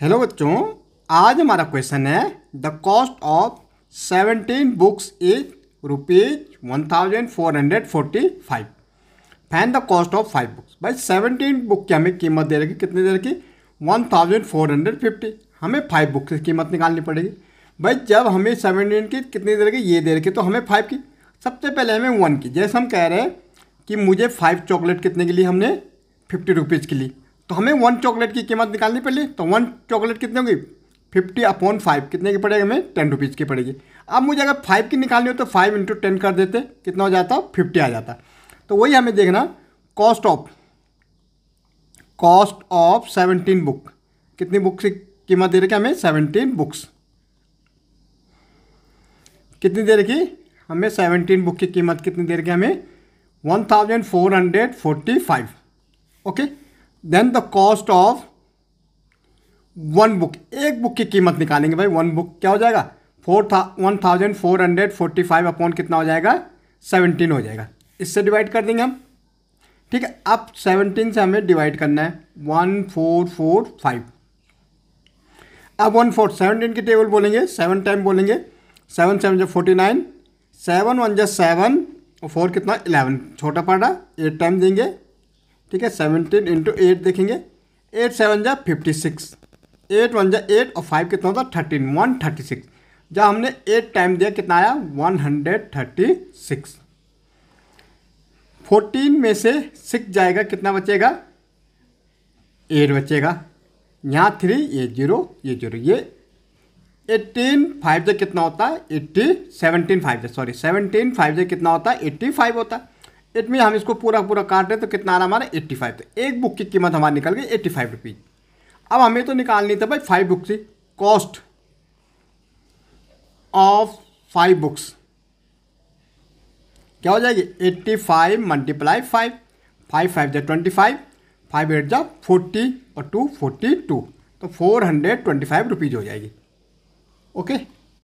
Hello बच्चों आज हमारा क्वेश्चन है the cost of seventeen books is rupees one thousand four hundred forty five then the cost of five books भाई seventeen book की हमें कीमत दे रखी कितनी दे रखी one thousand four hundred fifty हमें फाइव बुक्स की कीमत निकालनी पड़ेगी भाई जब हमें सेवनटीन की कितनी दे रखी ये दे रखी तो हमें फाइव की सबसे पहले हमें वन की जैसे हम कह रहे हैं कि मुझे फाइव चॉकलेट कितने के लिए हमने फिफ्टी रुपीज़ की ली तो हमें वन चॉकलेट की कीमत निकालनी पड़ी तो वन चॉकलेट कितनी होगी फिफ्टी अपॉन फाइव कितने की पड़ेगी हमें टेन रुपीज़ की पड़ेगी अब मुझे अगर फाइव की निकालनी हो तो फाइव इंटू टेन कर देते कितना हो जाता फिफ्टी आ जाता तो वही हमें देखना cost of cost of seventeen book कितनी बुक की कीमत दे रखी हमें सेवनटीन बुक्स कितनी दे रखी हमें सेवनटीन बुक की कीमत कितनी दे रखी हमें one thousand four hundred forty five okay then the cost of one book एक बुक की कीमत निकालेंगे भाई वन बुक क्या हो जाएगा फोर था one thousand four hundred forty five upon कितना हो जाएगा सेवनटीन हो जाएगा इससे डिवाइड कर देंगे हम ठीक है अब सेवनटीन से हमें डिवाइड करना है वन फोर फोर फाइव अब वन फोर सेवनटीन की टेबल बोलेंगे सेवन टाइम बोलेंगे सेवन सेवन जो फोर्टी नाइन सेवन वन जो सेवन और फोर कितना इलेवन छोटा पाटा एट टाइम देंगे ठीक है सेवनटीन इंटू एट देखेंगे एट सेवन जा फिफ्टी सिक्स एट वन जा एट और फाइव कितना होता थर्टीन वन थर्टी सिक्स जब हमने एट टाइम दिया कितना आया one hundred thirty six fourteen में से सिक्स जाएगा कितना बचेगा एट बचेगा यहाँ थ्री ये जीरो ये जीरो ये एट्टीन फाइव जे कितना होता है एट्टी सेवनटीन फाइव जे सॉरी सेवनटीन फाइव जे कितना होता है एट्टी फाइव होता है एट मीन हम इसको पूरा पूरा काट रहे तो कितना आ रहा हमारा एट्टी फाइव तो एक बुक की कीमत हमारी निकल गई एट्टी फाइव रुपीज़ अब हमें तो निकालनी था भाई फाइव बुक्स की कॉस्ट ऑफ फाइव बुक्स क्या हो जाएगी eighty five multiply five five five जै ट्वेंटी फाइव फाइव एट जा फोर्टी और टू फोर्टी टू तो four hundred twenty five rupees हो जाएगी ओके okay?